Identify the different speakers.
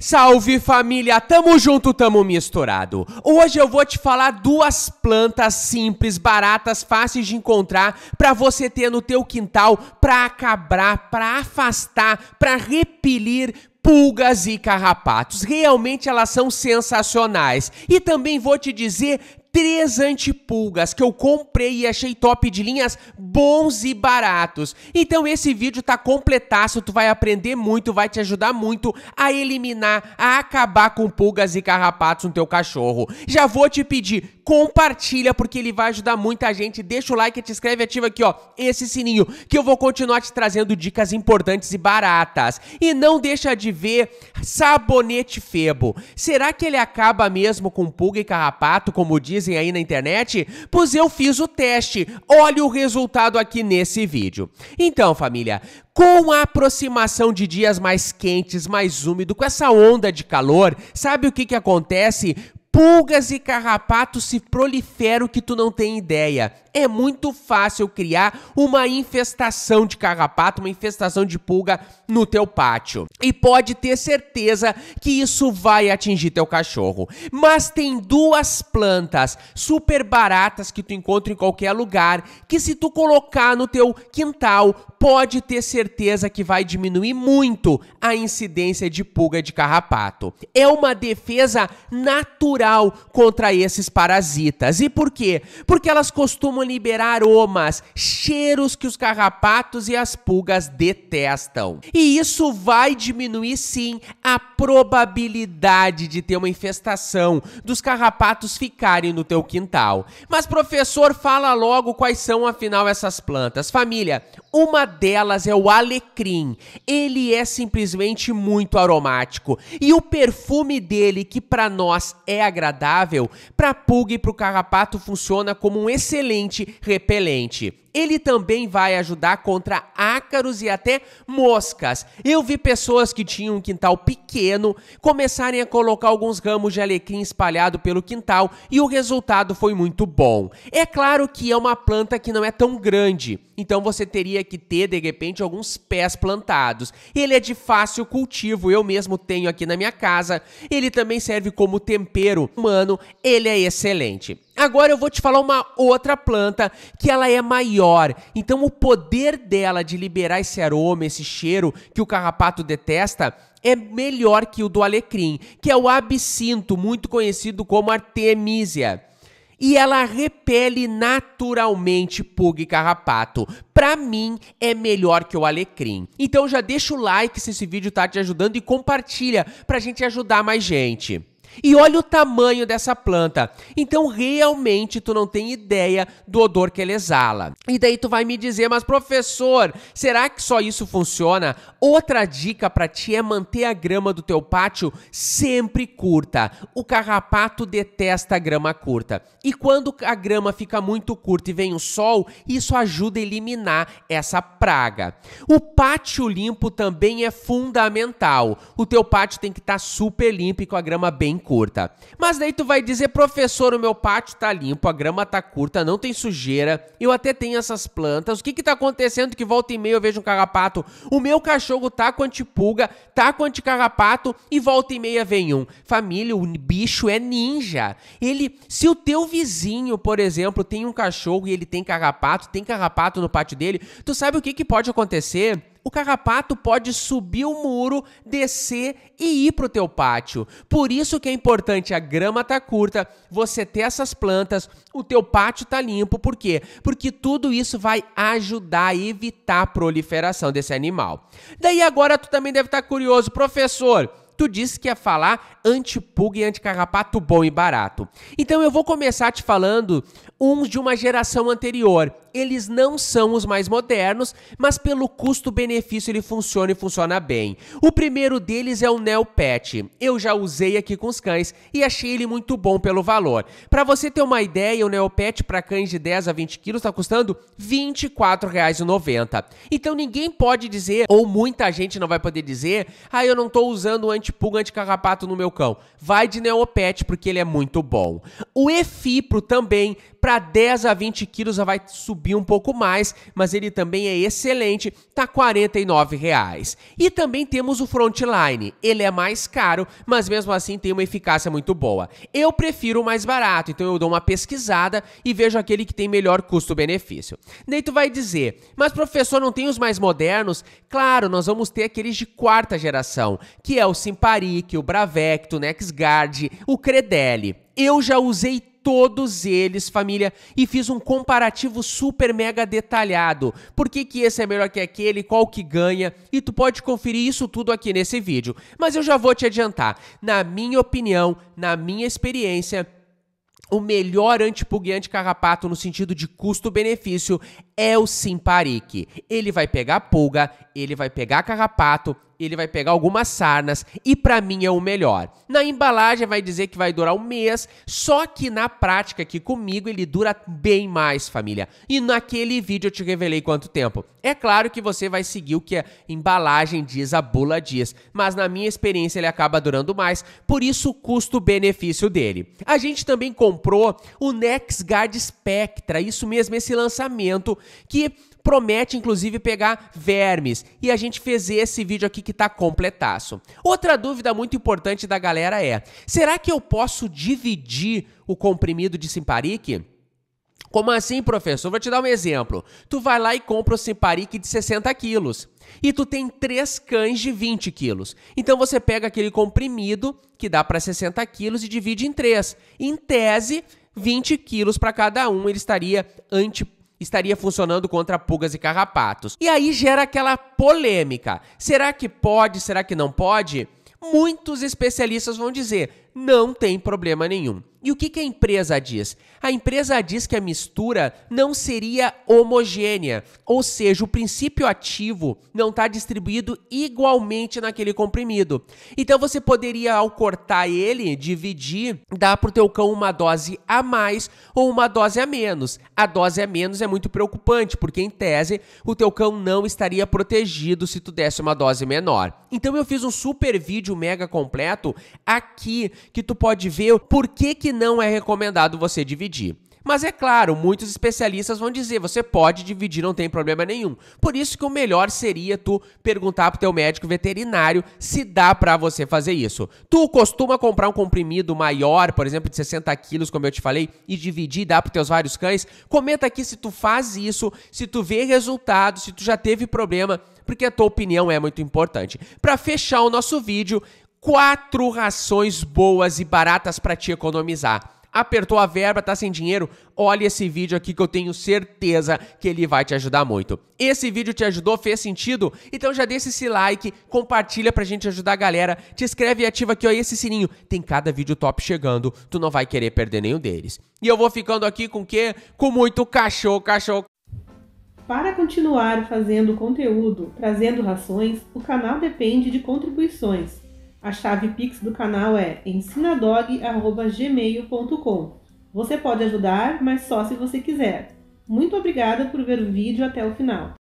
Speaker 1: Salve família, tamo junto, tamo misturado. Hoje eu vou te falar duas plantas simples, baratas, fáceis de encontrar para você ter no teu quintal para acabar, para afastar, para repelir pulgas e carrapatos. Realmente elas são sensacionais. E também vou te dizer três antipulgas que eu comprei e achei top de linhas bons e baratos. Então esse vídeo tá completaço, tu vai aprender muito, vai te ajudar muito a eliminar, a acabar com pulgas e carrapatos no teu cachorro. Já vou te pedir, compartilha porque ele vai ajudar muita gente. Deixa o like, te inscreve, e ativa aqui, ó, esse sininho que eu vou continuar te trazendo dicas importantes e baratas. E não deixa de ver sabonete febo. Será que ele acaba mesmo com pulga e carrapato, como diz dizem aí na internet, pois eu fiz o teste. Olha o resultado aqui nesse vídeo. Então, família, com a aproximação de dias mais quentes, mais úmido, com essa onda de calor, sabe o que, que acontece? pulgas e carrapatos se proliferam que tu não tem ideia. É muito fácil criar uma infestação de carrapato, uma infestação de pulga no teu pátio. E pode ter certeza que isso vai atingir teu cachorro. Mas tem duas plantas super baratas que tu encontra em qualquer lugar, que se tu colocar no teu quintal, pode ter certeza que vai diminuir muito a incidência de pulga de carrapato. É uma defesa natural contra esses parasitas. E por quê? Porque elas costumam liberar aromas, cheiros que os carrapatos e as pulgas detestam. E isso vai diminuir sim a probabilidade de ter uma infestação dos carrapatos ficarem no teu quintal. Mas professor, fala logo quais são afinal essas plantas. Família, uma delas é o alecrim. Ele é simplesmente muito aromático e o perfume dele que para nós é agradável, para a pulga e para o carrapato funciona como um excelente repelente ele também vai ajudar contra ácaros e até moscas. Eu vi pessoas que tinham um quintal pequeno começarem a colocar alguns ramos de alecrim espalhado pelo quintal e o resultado foi muito bom. É claro que é uma planta que não é tão grande, então você teria que ter de repente alguns pés plantados. Ele é de fácil cultivo, eu mesmo tenho aqui na minha casa. Ele também serve como tempero humano, ele é excelente. Agora eu vou te falar uma outra planta que ela é maior. Então o poder dela de liberar esse aroma, esse cheiro que o carrapato detesta, é melhor que o do alecrim, que é o absinto, muito conhecido como artemisia. E ela repele naturalmente pug e carrapato. Para mim é melhor que o alecrim. Então já deixa o like se esse vídeo tá te ajudando e compartilha pra gente ajudar mais gente. E olha o tamanho dessa planta. Então realmente tu não tem ideia do odor que ela exala. E daí tu vai me dizer, mas professor, será que só isso funciona? Outra dica para ti é manter a grama do teu pátio sempre curta. O carrapato detesta a grama curta. E quando a grama fica muito curta e vem o sol, isso ajuda a eliminar essa praga. O pátio limpo também é fundamental. O teu pátio tem que estar tá super limpo e com a grama bem curta. Mas daí tu vai dizer, professor, o meu pátio tá limpo, a grama tá curta, não tem sujeira, eu até tenho essas plantas, o que que tá acontecendo que volta e meia eu vejo um carrapato? O meu cachorro tá com antipulga, tá com anticarrapato e volta e meia vem um. Família, o bicho é ninja. Ele, se o teu vizinho, por exemplo, tem um cachorro e ele tem carrapato, tem carrapato no pátio dele, tu sabe o que que pode acontecer? o carrapato pode subir o muro, descer e ir pro teu pátio. Por isso que é importante a grama tá curta, você ter essas plantas, o teu pátio tá limpo, por quê? Porque tudo isso vai ajudar a evitar a proliferação desse animal. Daí agora tu também deve estar tá curioso, professor, tu disse que ia falar anti-pulga e anti-carrapato bom e barato. Então eu vou começar te falando uns de uma geração anterior. Eles não são os mais modernos, mas pelo custo-benefício ele funciona e funciona bem. O primeiro deles é o Neopet. Eu já usei aqui com os cães e achei ele muito bom pelo valor. Para você ter uma ideia, o Neopet para cães de 10 a 20 quilos está custando R$ 24,90. Então ninguém pode dizer, ou muita gente não vai poder dizer, ah, eu não estou usando o antipulga, anticarrapato no meu cão. Vai de Neopet porque ele é muito bom. O Efipro também, para 10 a 20 quilos já vai subir um pouco mais, mas ele também é excelente, tá R$ 49,00. E também temos o Frontline, ele é mais caro, mas mesmo assim tem uma eficácia muito boa. Eu prefiro o mais barato, então eu dou uma pesquisada e vejo aquele que tem melhor custo-benefício. Daí tu vai dizer, mas professor, não tem os mais modernos? Claro, nós vamos ter aqueles de quarta geração, que é o Simparic, o Bravecto, o NexGuard, o Credelli. Eu já usei todos eles, família, e fiz um comparativo super mega detalhado. Por que, que esse é melhor que aquele, qual que ganha, e tu pode conferir isso tudo aqui nesse vídeo. Mas eu já vou te adiantar, na minha opinião, na minha experiência, o melhor anti carrapato no sentido de custo-benefício é o Simparique. Ele vai pegar pulga, ele vai pegar carrapato, ele vai pegar algumas sarnas e para mim é o melhor. Na embalagem vai dizer que vai durar um mês, só que na prática aqui comigo ele dura bem mais, família. E naquele vídeo eu te revelei quanto tempo. É claro que você vai seguir o que a embalagem diz, a bula diz, mas na minha experiência ele acaba durando mais, por isso o custo-benefício dele. A gente também comprou o NexGuard Spectra, isso mesmo, esse lançamento que promete inclusive pegar vermes. E a gente fez esse vídeo aqui que tá completaço. Outra dúvida muito importante da galera é: será que eu posso dividir o comprimido de Simparic? Como assim, professor? Vou te dar um exemplo. Tu vai lá e compra o Simparic de 60 quilos. E tu tem três cães de 20 quilos. Então você pega aquele comprimido, que dá para 60 quilos, e divide em três. Em tese, 20 quilos para cada um, ele estaria antipático estaria funcionando contra pulgas e carrapatos. E aí gera aquela polêmica. Será que pode? Será que não pode? Muitos especialistas vão dizer: não tem problema nenhum. E o que, que a empresa diz? A empresa diz que a mistura não seria homogênea, ou seja, o princípio ativo não está distribuído igualmente naquele comprimido. Então você poderia, ao cortar ele, dividir, dar para o teu cão uma dose a mais ou uma dose a menos. A dose a menos é muito preocupante, porque em tese o teu cão não estaria protegido se tu desse uma dose menor. Então eu fiz um super vídeo mega completo aqui que tu pode ver por que, que não é recomendado você dividir. Mas é claro, muitos especialistas vão dizer, você pode dividir, não tem problema nenhum. Por isso que o melhor seria tu perguntar pro teu médico veterinário se dá para você fazer isso. Tu costuma comprar um comprimido maior, por exemplo, de 60 quilos, como eu te falei, e dividir e dar pros teus vários cães? Comenta aqui se tu faz isso, se tu vê resultados, se tu já teve problema, porque a tua opinião é muito importante. Para fechar o nosso vídeo, quatro rações boas e baratas para te economizar. Apertou a verba, tá sem dinheiro? Olha esse vídeo aqui que eu tenho certeza que ele vai te ajudar muito. Esse vídeo te ajudou? Fez sentido? Então já deixa esse like, compartilha pra gente ajudar a galera, te inscreve e ativa aqui ó, esse sininho. Tem cada vídeo top chegando, tu não vai querer perder nenhum deles. E eu vou ficando aqui com o quê? Com muito cachorro, cachorro. Para continuar fazendo conteúdo, trazendo rações, o canal depende de contribuições a chave Pix do canal é ensinadog.gmail.com. Você pode ajudar, mas só se você quiser. Muito obrigada por ver o vídeo até o final.